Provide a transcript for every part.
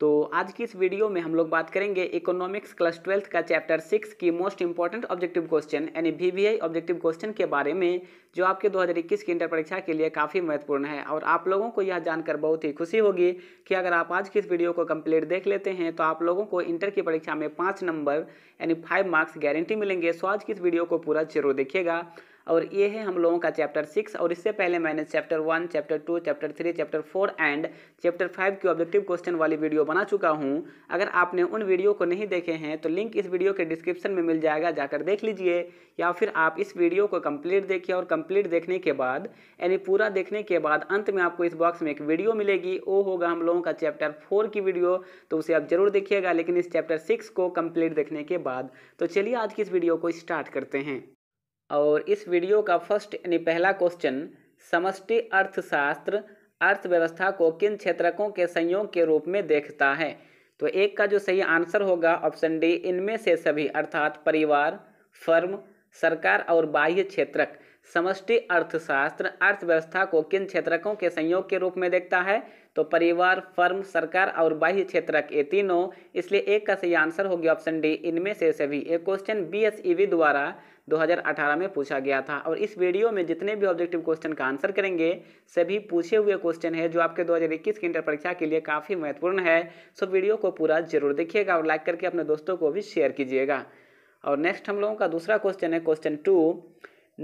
तो आज की इस वीडियो में हम लोग बात करेंगे इकोनॉमिक्स क्लास ट्वेल्थ का चैप्टर सिक्स की मोस्ट इंपॉर्टेंट ऑब्जेक्टिव क्वेश्चन यानी V V I objective question के बारे में जो आपके 2021 की इंटर परीक्षा के लिए काफ़ी महत्वपूर्ण है और आप लोगों को यह जानकर बहुत ही खुशी होगी कि अगर आप आज की इस वीडियो को कम्प्लीट देख लेते हैं तो आप लोगों को इंटर की परीक्षा में पाँच नंबर यानी फाइव मार्क्स गारंटी मिलेंगे सो आज की इस वीडियो को पूरा जरूर देखिएगा और ये है हम लोगों का चैप्टर सिक्स और इससे पहले मैंने chapter one chapter two chapter three chapter four and chapter five की ऑब्जेक्टिव क्वेश्चन वाली वीडियो बना चुका हूँ अगर आपने उन वीडियो को नहीं देखे हैं तो लिंक इस वीडियो के डिस्क्रिप्शन में मिल जाएगा जाकर देख लीजिए या फिर आप इस वीडियो को कम्प्लीट देखिए और कम्प्लीट देखने के बाद यानी पूरा देखने के बाद अंत में आपको इस बॉक्स में एक वीडियो मिलेगी वो होगा हम लोगों का चैप्टर फोर की वीडियो तो उसे आप जरूर देखिएगा लेकिन इस चैप्टर सिक्स को कम्प्लीट देखने के बाद तो चलिए आज की इस वीडियो को स्टार्ट करते हैं और इस वीडियो का फर्स्ट यानी पहला क्वेश्चन समष्टि अर्थशास्त्र अर्थव्यवस्था को किन क्षेत्रकों के संयोग के रूप में देखता है तो एक का जो सही आंसर होगा ऑप्शन डी इनमें से सभी अर्थात परिवार फर्म सरकार और बाह्य क्षेत्रक समष्टि अर्थशास्त्र अर्थव्यवस्था को किन क्षेत्रकों के संयोग के रूप में देखता है तो परिवार फर्म सरकार और बाह्य क्षेत्रक ये तीनों इसलिए एक का सही आंसर होगी ऑप्शन डी इनमें से सभी एक क्वेश्चन बीएसईवी e द्वारा 2018 में पूछा गया था और इस वीडियो में जितने भी ऑब्जेक्टिव क्वेश्चन का आंसर करेंगे सभी पूछे हुए क्वेश्चन है जो आपके 2021 की इंटर परीक्षा के लिए काफ़ी महत्वपूर्ण है सो वीडियो को पूरा जरूर देखिएगा और लाइक करके अपने दोस्तों को भी शेयर कीजिएगा और नेक्स्ट हम लोगों का दूसरा क्वेश्चन है क्वेश्चन टू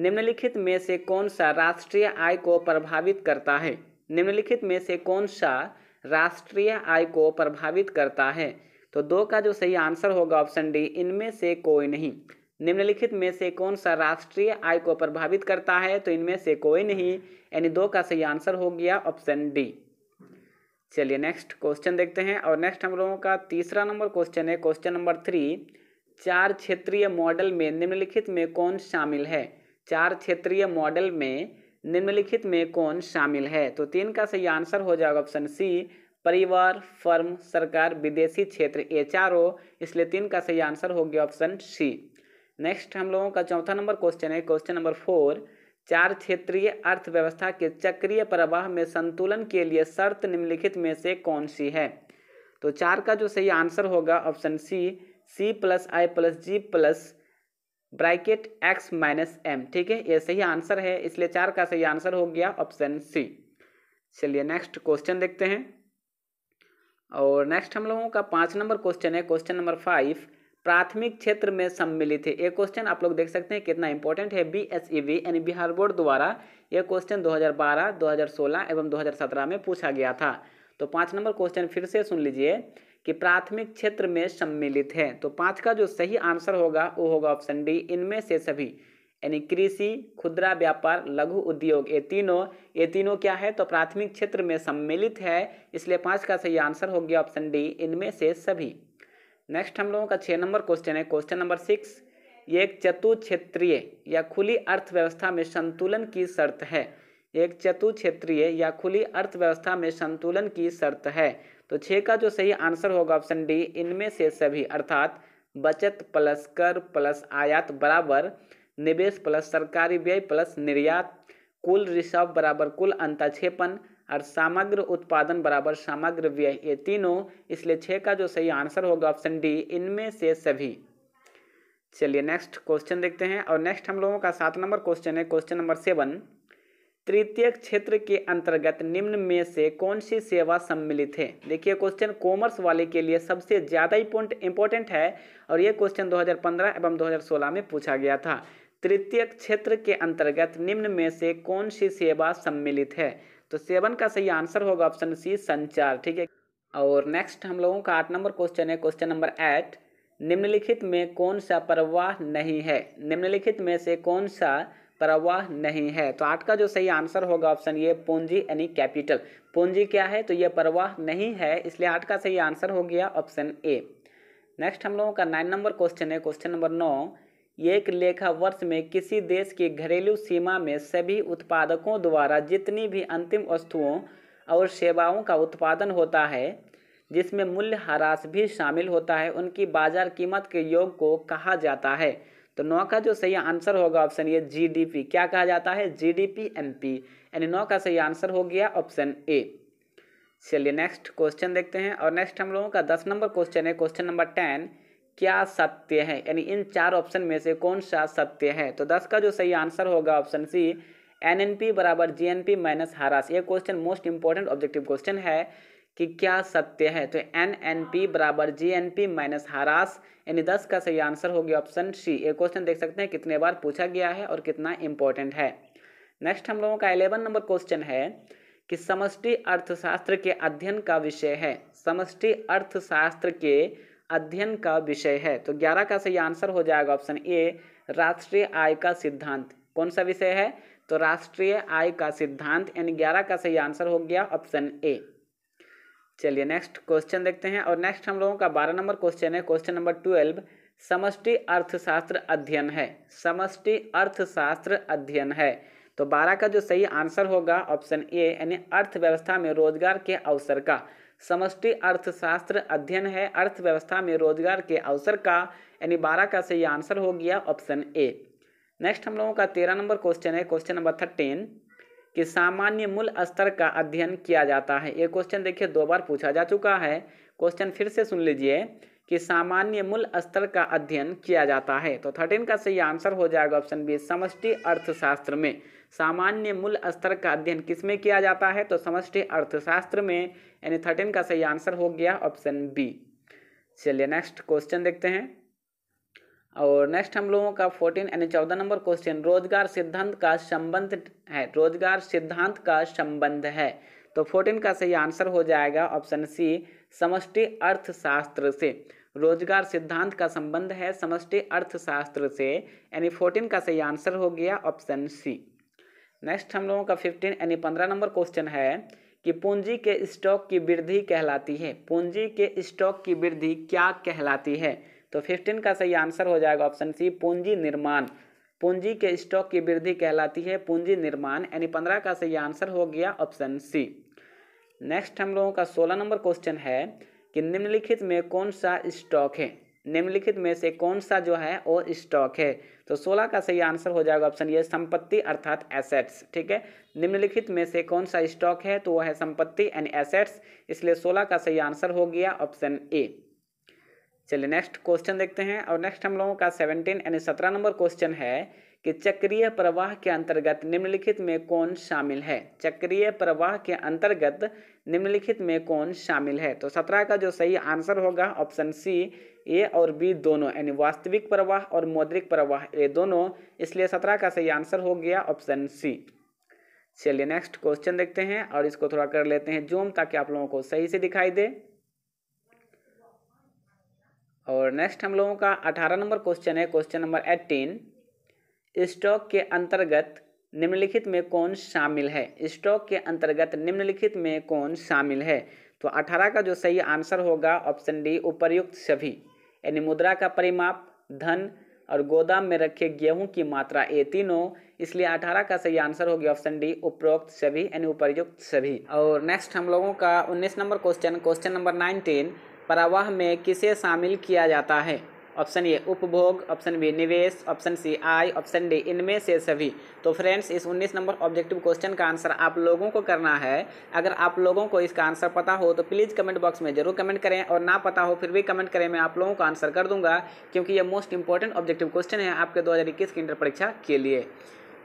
निम्नलिखित में से कौन सा राष्ट्रीय आय को प्रभावित करता है निम्नलिखित में से कौन सा राष्ट्रीय आय को प्रभावित करता है तो दो का जो सही आंसर होगा ऑप्शन डी इनमें से कोई नहीं निम्नलिखित में से कौन सा राष्ट्रीय आय को प्रभावित करता है तो इनमें से कोई नहीं यानी दो का सही आंसर हो गया ऑप्शन डी चलिए नेक्स्ट क्वेश्चन देखते हैं और नेक्स्ट हम लोगों का तीसरा नंबर क्वेश्चन है क्वेश्चन नंबर थ्री चार क्षेत्रीय मॉडल में निम्नलिखित में कौन शामिल है चार क्षेत्रीय मॉडल में निम्नलिखित में कौन शामिल है तो तीन का सही आंसर हो जाएगा ऑप्शन सी परिवार फर्म सरकार विदेशी क्षेत्र ये चारों इसलिए तीन का सही आंसर हो गया ऑप्शन सी नेक्स्ट हम लोगों का चौथा नंबर क्वेश्चन है क्वेश्चन नंबर फोर चार क्षेत्रीय अर्थव्यवस्था के चक्रीय प्रवाह में संतुलन के लिए शर्त निम्नलिखित में से कौन सी है तो चार का जो सही आंसर होगा option C C plus I plus G plus bracket X minus M ठीक है ये सही आंसर है इसलिए चार का सही आंसर हो गया ऑप्शन सी चलिए नेक्स्ट क्वेश्चन देखते हैं और नेक्स्ट हम लोगों का पाँच नंबर क्वेश्चन है क्वेश्चन नंबर फाइव प्राथमिक क्षेत्र में सम्मिलित है ये क्वेश्चन आप लोग देख सकते हैं कितना इंपॉर्टेंट है बी एस ई बी यानी बिहार बोर्ड द्वारा ये क्वेश्चन 2012, 2016 एवं 2017 में पूछा गया था तो पाँच नंबर क्वेश्चन फिर से सुन लीजिए कि प्राथमिक क्षेत्र में सम्मिलित है तो पाँच का जो सही आंसर होगा वो होगा ऑप्शन डी इनमें से सभी यानी कृषि खुदरा व्यापार लघु उद्योग ये तीनों ये तीनों क्या है तो प्राथमिक क्षेत्र में सम्मिलित है इसलिए पाँच का सही आंसर हो गया ऑप्शन डी इनमें से सभी नेक्स्ट हम लोगों का छः नंबर क्वेश्चन है क्वेश्चन नंबर सिक्स ये एक चतुक्षेत्रीय या खुली अर्थव्यवस्था में संतुलन की शर्त है एक चतुक्षेत्रीय या खुली अर्थव्यवस्था में संतुलन की शर्त है तो छः का जो सही आंसर होगा ऑप्शन डी इनमें से सभी अर्थात बचत प्लस कर प्लस आयात बराबर निवेश प्लस सरकारी व्यय प्लस निर्यात कुल रिसर्व बराबर कुल अंताक्षेपन और समग्र उत्पादन बराबर समग्र व्यय ये तीनों इसलिए छः का जो सही आंसर होगा ऑप्शन डी इनमें से सभी चलिए नेक्स्ट क्वेश्चन देखते हैं और नेक्स्ट हम लोगों का सात नंबर क्वेश्चन है क्वेश्चन नंबर सेवन तृतीय क्षेत्र के अंतर्गत निम्न में से कौन सी सेवा सम्मिलित है देखिए क्वेश्चन कॉमर्स वाले के लिए सबसे ज़्यादा इंपॉर्टेंट है और ये क्वेश्चन 2015 एवं 2016 में पूछा गया था तृतीय क्षेत्र के अंतर्गत निम्न में से कौन सी सेवा सम्मिलित है तो सेवन का सही आंसर होगा ऑप्शन सी संचार ठीक है और नेक्स्ट हम लोगों का आठ नंबर क्वेश्चन है क्वेश्चन नंबर एट निम्नलिखित में कौन सा प्रवाह नहीं है निम्नलिखित में से कौन सा प्रवाह नहीं है तो आठ का जो सही आंसर होगा ऑप्शन ये पूंजी यानी कैपिटल पूंजी क्या है तो ये प्रवाह नहीं है इसलिए आठ का सही आंसर हो गया ऑप्शन ए नेक्स्ट हम लोगों का नाइन नंबर क्वेश्चन है क्वेश्चन नंबर नौ एक लेखा वर्ष में किसी देश की घरेलू सीमा में सभी उत्पादकों द्वारा जितनी भी अंतिम वस्तुओं और सेवाओं का उत्पादन होता है जिसमें मूल्य ह्रास भी शामिल होता है उनकी बाजार कीमत के योग को कहा जाता है तो नौ का जो सही आंसर होगा ऑप्शन ये जीडीपी क्या कहा जाता है जीडीपी एमपी यानी नौ का सही आंसर हो गया ऑप्शन ए चलिए नेक्स्ट क्वेश्चन देखते हैं और नेक्स्ट हम लोगों का दस नंबर क्वेश्चन है क्वेश्चन नंबर टेन क्या सत्य है यानी इन चार ऑप्शन में से कौन सा सत्य है तो दस का जो सही आंसर होगा option C N N P बराबर जी एन पी माइनस हारास ये question most important objective question है कि क्या सत्य है तो एन एन पी बराबर जी एन पी माइनस हारास यानी दस का सही आंसर होगी ऑप्शन सी ये क्वेश्चन देख सकते हैं कितने बार पूछा गया है और कितना इंपॉर्टेंट है नेक्स्ट हम लोगों का एलेवन नंबर क्वेश्चन है कि समष्टि अर्थशास्त्र के अध्ययन का विषय है समष्टि अर्थशास्त्र के अध्ययन का विषय है तो ग्यारह का सही आंसर हो जाएगा ऑप्शन ए राष्ट्रीय आय का सिद्धांत कौन सा विषय है तो राष्ट्रीय आय का सिद्धांत यानी ग्यारह का सही आंसर हो गया ऑप्शन ए चलिए नेक्स्ट क्वेश्चन देखते हैं और नेक्स्ट हम लोगों का बारह नंबर क्वेश्चन है क्वेश्चन नंबर ट्वेल्व समष्टि अर्थशास्त्र अध्ययन है समष्टि अर्थशास्त्र अध्ययन है तो बारह का जो सही आंसर होगा ऑप्शन ए यानी अर्थव्यवस्था में रोजगार के अवसर का समष्टि अर्थशास्त्र अध्ययन है अर्थव्यवस्था में रोजगार के अवसर का यानी बारह का सही आंसर हो गया ऑप्शन ए नेक्स्ट हम लोगों का तेरह नंबर क्वेश्चन है क्वेश्चन नंबर थर्टीन कि सामान्य मूल स्तर का अध्ययन किया जाता है ये क्वेश्चन देखिए दो बार पूछा जा चुका है क्वेश्चन फिर से सुन लीजिए कि सामान्य मूल स्तर का अध्ययन किया जाता है तो थर्टीन का सही आंसर हो जाएगा ऑप्शन बी समष्टि अर्थशास्त्र में सामान्य मूल स्तर का अध्ययन किसमें किया जाता है तो समष्टि अर्थशास्त्र में यानी थर्टीन का सही आंसर हो गया ऑप्शन बी चलिए नेक्स्ट क्वेश्चन देखते हैं और नेक्स्ट हम लोगों का फोर्टीन यानी चौदह नंबर क्वेश्चन रोजगार सिद्धांत का संबंध है रोजगार सिद्धांत का संबंध है तो फोर्टीन का सही आंसर हो जाएगा ऑप्शन सी समष्टि अर्थशास्त्र से रोजगार सिद्धांत का संबंध है समष्टि अर्थशास्त्र से यानी फोर्टीन का सही आंसर हो गया ऑप्शन सी नेक्स्ट हम लोगों का फिफ्टीन यानी पंद्रह नंबर क्वेश्चन है कि पूंजी के स्टॉक की वृद्धि कहलाती है पूंजी के स्टॉक की वृद्धि क्या कहलाती है तो फिफ्टीन का सही आंसर हो जाएगा ऑप्शन सी पूंजी निर्माण पूंजी के स्टॉक की वृद्धि कहलाती है पूंजी निर्माण यानी पंद्रह का सही आंसर हो गया ऑप्शन सी नेक्स्ट हम लोगों का सोलह नंबर क्वेश्चन है कि निम्नलिखित में कौन सा स्टॉक है निम्नलिखित में से कौन सा जो है वो स्टॉक है तो 16 का सही आंसर हो जाएगा ऑप्शन ये संपत्ति अर्थात एसेट्स ठीक है निम्नलिखित में से कौन सा स्टॉक है तो वह है संपत्ति एंड एसेट्स इसलिए 16 का सही आंसर हो गया ऑप्शन ए चलिए नेक्स्ट क्वेश्चन देखते हैं और नेक्स्ट हम लोगों का सेवनटीन यानी सत्रह नंबर क्वेश्चन है कि चक्रीय प्रवाह के अंतर्गत निम्नलिखित में कौन शामिल है चक्रीय प्रवाह के अंतर्गत निम्नलिखित में कौन शामिल है तो सत्रह का जो सही आंसर होगा ऑप्शन सी ए और बी दोनों यानी वास्तविक प्रवाह और मौद्रिक प्रवाह ये दोनों इसलिए सत्रह का सही आंसर हो गया ऑप्शन सी चलिए नेक्स्ट क्वेश्चन देखते हैं और इसको थोड़ा कर लेते हैं जूम ताकि आप लोगों को सही से दिखाई दे और नेक्स्ट हम लोगों का अठारह नंबर क्वेश्चन है क्वेश्चन नंबर एट्टीन स्टॉक के अंतर्गत निम्नलिखित में कौन शामिल है स्टॉक के अंतर्गत निम्नलिखित में कौन शामिल है तो 18 का जो सही आंसर होगा ऑप्शन डी उपर्युक्त सभी यानी मुद्रा का परिमाप धन और गोदाम में रखे गेहूं की मात्रा ये तीनों इसलिए 18 का सही आंसर होगी ऑप्शन डी उपरोक्त सभी यानी उपरयुक्त सभी और नेक्स्ट हम लोगों का 19 नंबर क्वेश्चन क्वेश्चन नंबर 19 परावाह में किसे शामिल किया जाता है ऑप्शन ए उपभोग ऑप्शन बी निवेश ऑप्शन सी आय ऑप्शन डी इनमें से सभी तो फ्रेंड्स इस 19 नंबर ऑब्जेक्टिव क्वेश्चन का आंसर आप लोगों को करना है अगर आप लोगों को इसका आंसर पता हो तो प्लीज़ कमेंट बॉक्स में जरूर कमेंट करें और ना पता हो फिर भी कमेंट करें मैं आप लोगों को आंसर कर दूंगा क्योंकि ये मोस्ट इंपॉर्टेंट ऑब्जेक्टिव क्वेश्चन है आपके दो की इंटर परीक्षा के लिए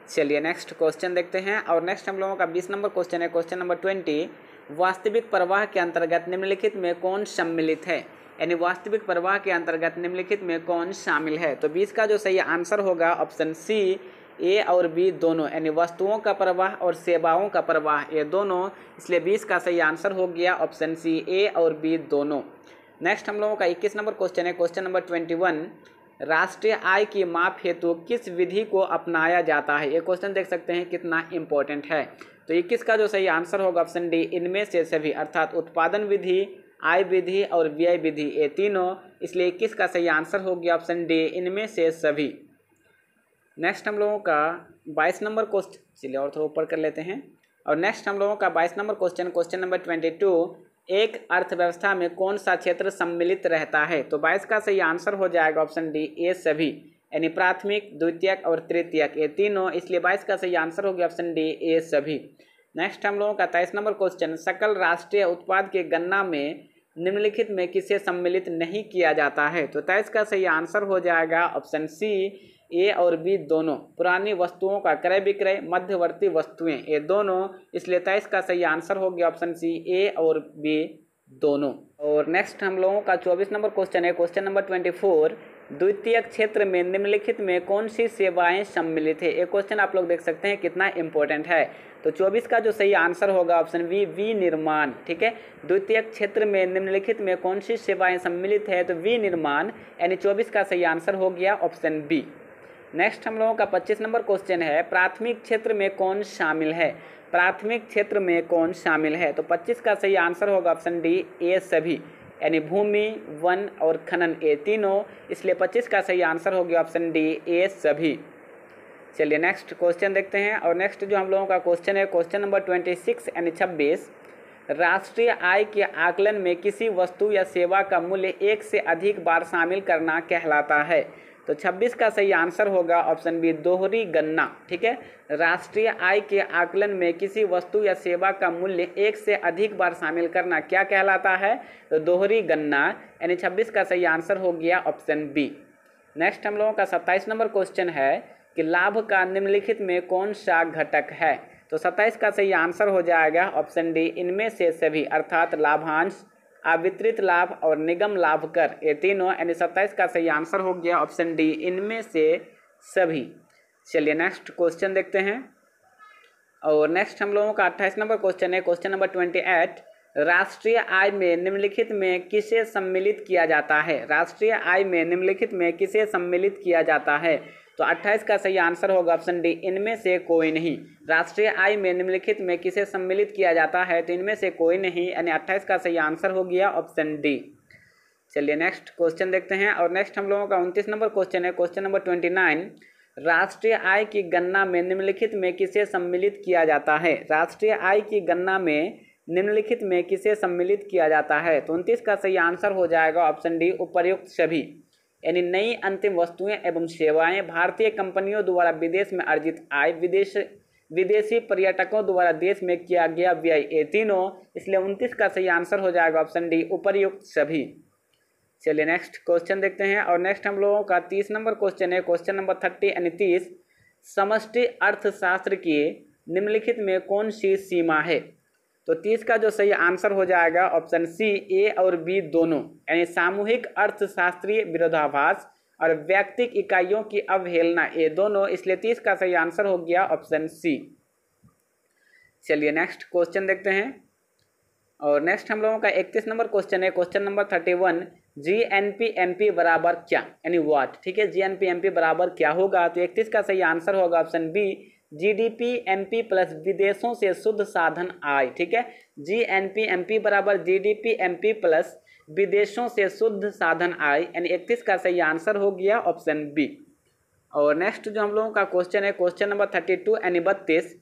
चलिए नेक्स्ट क्वेश्चन देखते हैं और नेक्स्ट हम लोगों का बीस नंबर क्वेश्चन है क्वेश्चन नंबर ट्वेंटी वास्तविक प्रवाह के अंतर्गत निम्नलिखित में कौन सम्मिलित है यानी वास्तविक प्रवाह के अंतर्गत निम्नलिखित में कौन शामिल है तो बीस का जो सही आंसर होगा ऑप्शन सी ए और बी दोनों यानी वस्तुओं का प्रवाह और सेवाओं का प्रवाह ये दोनों इसलिए बीस का सही आंसर हो गया ऑप्शन सी ए और बी दोनों नेक्स्ट हम लोगों का इक्कीस नंबर क्वेश्चन है क्वेश्चन नंबर ट्वेंटी वन राष्ट्रीय आय की माप हेतु किस विधि को अपनाया जाता है ये क्वेश्चन देख सकते हैं कितना इम्पोर्टेंट है तो इक्कीस का जो सही आंसर होगा ऑप्शन डी इनमें से सभी अर्थात उत्पादन विधि आय विधि और व्यय विधि ये तीनों इसलिए किसका सही आंसर हो गया ऑप्शन डी इनमें से सभी नेक्स्ट हम लोगों का बाईस नंबर क्वेश्चन चलिए और थोड़ा ऊपर कर लेते हैं और नेक्स्ट हम लोगों का बाईस number question question number twenty two एक अर्थव्यवस्था में कौन सा क्षेत्र सम्मिलित रहता है तो बाईस का सही आंसर हो जाएगा ऑप्शन डी ए सभी यानी प्राथमिक द्वितीयक और तृतीयक ये तीनों इसलिए बाईस का सही आंसर हो गया ऑप्शन डी ए सभी नेक्स्ट हम लोगों का तेईस नंबर क्वेश्चन सकल राष्ट्रीय उत्पाद के गन्ना में निम्नलिखित में किसे सम्मिलित नहीं किया जाता है तो तेईस का सही आंसर हो जाएगा ऑप्शन सी ए और बी दोनों पुरानी वस्तुओं का क्रय विक्रय मध्यवर्ती वस्तुएं ये दोनों इसलिए तेईस का सही आंसर हो गया ऑप्शन सी ए और बी दोनों और नेक्स्ट हम लोगों का चौबीस नंबर क्वेश्चन है क्वेश्चन नंबर ट्वेंटी फोर द्वितीय क्षेत्र में निम्नलिखित में कौन सी सेवाएं सम्मिलित है ये क्वेश्चन आप लोग देख सकते हैं कितना इंपॉर्टेंट है तो 24 का जो सही आंसर होगा ऑप्शन बी निर्माण ठीक है द्वितीय क्षेत्र में निम्नलिखित में कौन सी सेवाएं सम्मिलित है तो वी निर्माण यानी 24 का सही आंसर हो गया ऑप्शन बी नेक्स्ट हम लोगों का 25 नंबर क्वेश्चन है प्राथमिक क्षेत्र में कौन शामिल है प्राथमिक क्षेत्र में कौन शामिल है तो पच्चीस का सही आंसर होगा ऑप्शन डी ए सभी यानी भूमि वन और खनन ए तीनों इसलिए 25 का सही आंसर हो गया ऑप्शन डी ए सभी चलिए नेक्स्ट क्वेश्चन देखते हैं और नेक्स्ट जो हम लोगों का क्वेश्चन है क्वेश्चन नंबर ट्वेंटी सिक्स यानी छब्बीस राष्ट्रीय आय के आकलन में किसी वस्तु या सेवा का मूल्य एक से अधिक बार शामिल करना कहलाता है तो 26 का सही आंसर होगा ऑप्शन बी दोहरी गन्ना ठीक है राष्ट्रीय आय के आकलन में किसी वस्तु या सेवा का मूल्य एक से अधिक बार शामिल करना क्या कहलाता है तो दोहरी गन्ना यानी 26 का सही आंसर हो गया ऑप्शन बी नेक्स्ट हम लोगों का 27 नंबर क्वेश्चन है कि लाभ का निम्नलिखित में कौन सा घटक है तो सत्ताईस का सही आंसर हो जाएगा ऑप्शन डी इनमें से सभी अर्थात लाभांश आवितरित लाभ और निगम लाभ कर ये तीनों यानी सत्ताईस का सही आंसर हो गया ऑप्शन डी इनमें से सभी चलिए नेक्स्ट क्वेश्चन देखते हैं और नेक्स्ट हम लोगों का अट्ठाईस नंबर क्वेश्चन है क्वेश्चन नंबर ट्वेंटी एट राष्ट्रीय आय में निम्नलिखित में किसे सम्मिलित किया जाता है राष्ट्रीय आय में निम्नलिखित में किसे सम्मिलित किया जाता है तो 28 का सही आंसर होगा ऑप्शन डी इनमें से कोई नहीं राष्ट्रीय आय में निम्नलिखित में किसे सम्मिलित किया जाता है तो इनमें से कोई नहीं यानी 28 का सही आंसर हो गया ऑप्शन डी चलिए नेक्स्ट क्वेश्चन देखते हैं और नेक्स्ट हम लोगों का उनतीस नंबर क्वेश्चन है क्वेश्चन नंबर ट्वेंटी नाइन राष्ट्रीय आय की गणना में निम्नलिखित में किसे सम्मिलित किया जाता है राष्ट्रीय आय की गणना में निम्नलिखित में किसे सम्मिलित किया जाता है तो उनतीस का सही आंसर हो जाएगा ऑप्शन डी उपर्युक्त सभी यानी नई अंतिम वस्तुएं एवं सेवाएं भारतीय कंपनियों द्वारा विदेश में अर्जित आय विदेश विदेशी पर्यटकों द्वारा देश में किया गया व्यय ये तीनों इसलिए उनतीस का सही आंसर हो जाएगा ऑप्शन डी उपरयुक्त सभी चलिए नेक्स्ट क्वेश्चन देखते हैं और नेक्स्ट हम लोगों का तीस नंबर क्वेश्चन है क्वेश्चन नंबर थर्टी यानी तीस समष्टि अर्थशास्त्र की निम्नलिखित में कौन सी सीमा है तो तीस का जो सही आंसर हो जाएगा ऑप्शन सी ए और बी दोनों यानी सामूहिक अर्थशास्त्रीय विरोधाभास और व्यक्तिक इकाइयों की अवहेलना ये दोनों इसलिए तीस का सही आंसर हो गया ऑप्शन सी चलिए नेक्स्ट क्वेश्चन देखते हैं और नेक्स्ट हम लोगों का इकतीस नंबर क्वेश्चन है question number thirty one G N P M P बराबर क्या यानी वाट ठीक है G N P M P बराबर क्या होगा तो इकतीस का सही आंसर होगा option B GDP MP plus विदेशों से शुद्ध साधन आय ठीक है G N P M P बराबर जीडीपी एमपी प्लस विदेशों से शुद्ध साधन आय यानी इकतीस का सही आंसर हो गया ऑप्शन बी और नेक्स्ट जो हम लोगों का क्वेश्चन है क्वेश्चन नंबर थर्टी टू यानी बत्तीस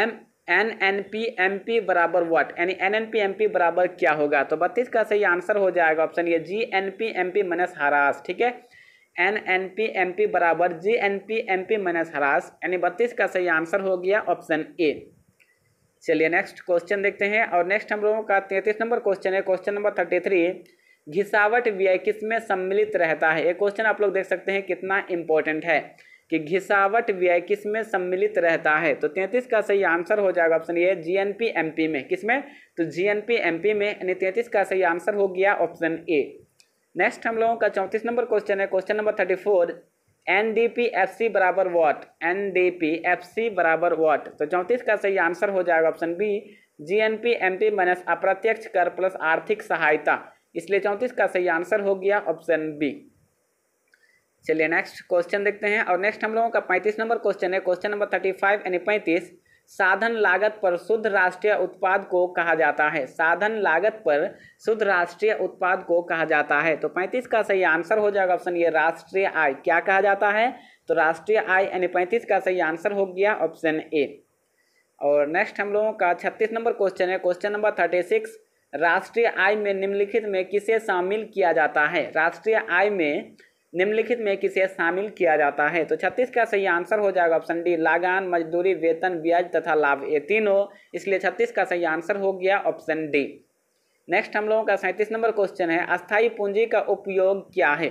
M N N P M P बराबर वट यानी N N P M P बराबर क्या होगा तो बत्तीस का सही आंसर हो जाएगा ऑप्शन ये G N P M P minus हरास ठीक है N N P M P बराबर G N P M P minus हरास यानी बत्तीस का सही आंसर हो गया ऑप्शन ए चलिए नेक्स्ट क्वेश्चन देखते हैं और नेक्स्ट हम लोगों का तैंतीस नंबर क्वेश्चन है क्वेश्चन नंबर थर्टी थ्री घिसावट व्यय किस में सम्मिलित रहता है ये क्वेश्चन आप लोग देख सकते हैं कितना इंपॉर्टेंट है कि घिसावट व्यय किस में सम्मिलित रहता है तो तैंतीस का सही आंसर हो जाएगा option A G N P M P में किस में तो G N P M P में यानी तैंतीस का सही आंसर हो गया ऑप्शन ए नेक्स्ट हम लोगों का चौंतीस नंबर क्वेश्चन है question number thirty four N D P F C बराबर what N D P F C बराबर वॉट तो चौंतीस का सही आंसर हो जाएगा option B G N P M P minus अप्रत्यक्ष कर प्लस आर्थिक सहायता इसलिए चौंतीस का सही आंसर हो गया ऑप्शन बी चलिए नेक्स्ट क्वेश्चन देखते हैं और नेक्स्ट हम लोगों का पैंतीस नंबर क्वेश्चन है क्वेश्चन नंबर थर्टी फाइव यानी पैंतीस साधन लागत पर शुद्ध राष्ट्रीय उत्पाद को कहा जाता है साधन लागत पर शुद्ध राष्ट्रीय उत्पाद को कहा जाता है तो 35 का सही आंसर हो जाएगा ऑप्शन ये राष्ट्रीय आय क्या कहा जाता है तो राष्ट्रीय आय यानी 35 का सही आंसर हो गया ऑप्शन ए और नेक्स्ट हम लोगों का 36 नंबर क्वेश्चन है क्वेश्चन नंबर सिक्स राष्ट्रीय आय में निम्नलिखित में किसे शामिल किया जाता है राष्ट्रीय आय में निम्नलिखित में किसे शामिल किया जाता है तो छत्तीस का सही आंसर हो जाएगा ऑप्शन डी लागान मजदूरी वेतन ब्याज तथा लाभ ये तीनों इसलिए छत्तीस का सही आंसर हो गया ऑप्शन डी नेक्स्ट हम लोगों का सैंतीस नंबर क्वेश्चन है अस्थायी पूंजी का उपयोग क्या है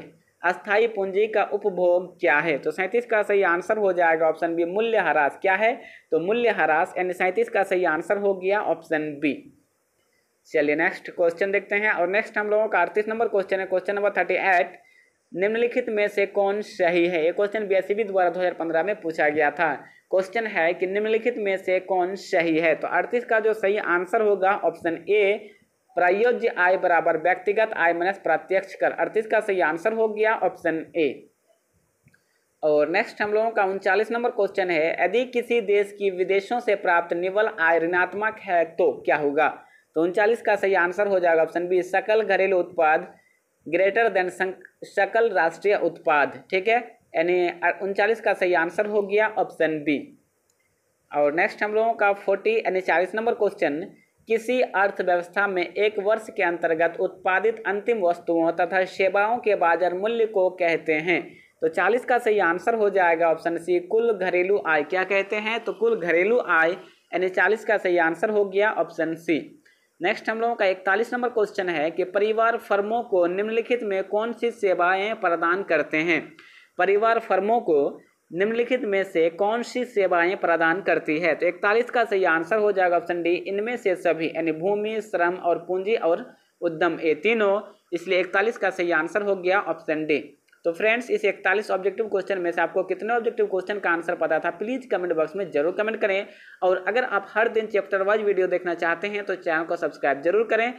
अस्थाई पूंजी का उपभोग क्या है तो सैंतीस का सही आंसर हो जाएगा ऑप्शन बी मूल्य ह्रास क्या है तो मूल्य ह्रास यानी सैंतीस का सही आंसर हो गया ऑप्शन बी चलिए नेक्स्ट क्वेश्चन देखते हैं और नेक्स्ट हम लोगों का अड़तीस नंबर क्वेश्चन है क्वेश्चन नंबर थर्टी एट निम्नलिखित में से कौन सही है ये क्वेश्चन बी द्वारा 2015 में पूछा गया था क्वेश्चन है कि निम्नलिखित में से कौन सही है तो अड़तीस का जो सही आंसर होगा ऑप्शन ए प्रायोज्य आय बराबर व्यक्तिगत आय माइनस प्रत्यक्ष कर अड़तीस का सही आंसर हो गया ऑप्शन ए और नेक्स्ट हम लोगों का उनचालीस नंबर क्वेश्चन है यदि किसी देश की विदेशों से प्राप्त निवल आय ऋणात्मक है तो क्या होगा तो उनचालीस का सही आंसर हो जाएगा ऑप्शन बी सकल घरेलू उत्पाद ग्रेटर देन सकल राष्ट्रीय उत्पाद ठीक है यानी उनचालीस का सही आंसर हो गया ऑप्शन बी और नेक्स्ट हम लोगों का फोर्टी यानी चालीस नंबर क्वेश्चन किसी अर्थव्यवस्था में एक वर्ष के अंतर्गत उत्पादित अंतिम वस्तुओं तथा सेवाओं के बाजार मूल्य को कहते हैं तो चालीस का सही आंसर हो जाएगा ऑप्शन सी कुल घरेलू आय क्या कहते हैं तो कुल घरेलू आय यानी चालीस का सही आंसर हो गया ऑप्शन सी नेक्स्ट हम लोगों का इकतालीस नंबर क्वेश्चन है कि परिवार फर्मों को निम्नलिखित में कौन सी सेवाएं प्रदान करते हैं परिवार फर्मों को निम्नलिखित में से कौन सी सेवाएं प्रदान करती है तो इकतालीस का सही आंसर हो जाएगा ऑप्शन डी इनमें से सभी यानी भूमि श्रम और पूंजी और उद्यम ये तीनों इसलिए इकतालीस का सही आंसर हो गया ऑप्शन डी तो फ्रेंड्स इस इकतालीस ऑब्जेक्टिव क्वेश्चन में से आपको कितने ऑब्जेक्टिव क्वेश्चन का आंसर पता था प्लीज़ कमेंट बॉक्स में जरूर कमेंट करें और अगर आप हर दिन चैप्टर वाइज वीडियो देखना चाहते हैं तो चैनल को सब्सक्राइब जरूर करें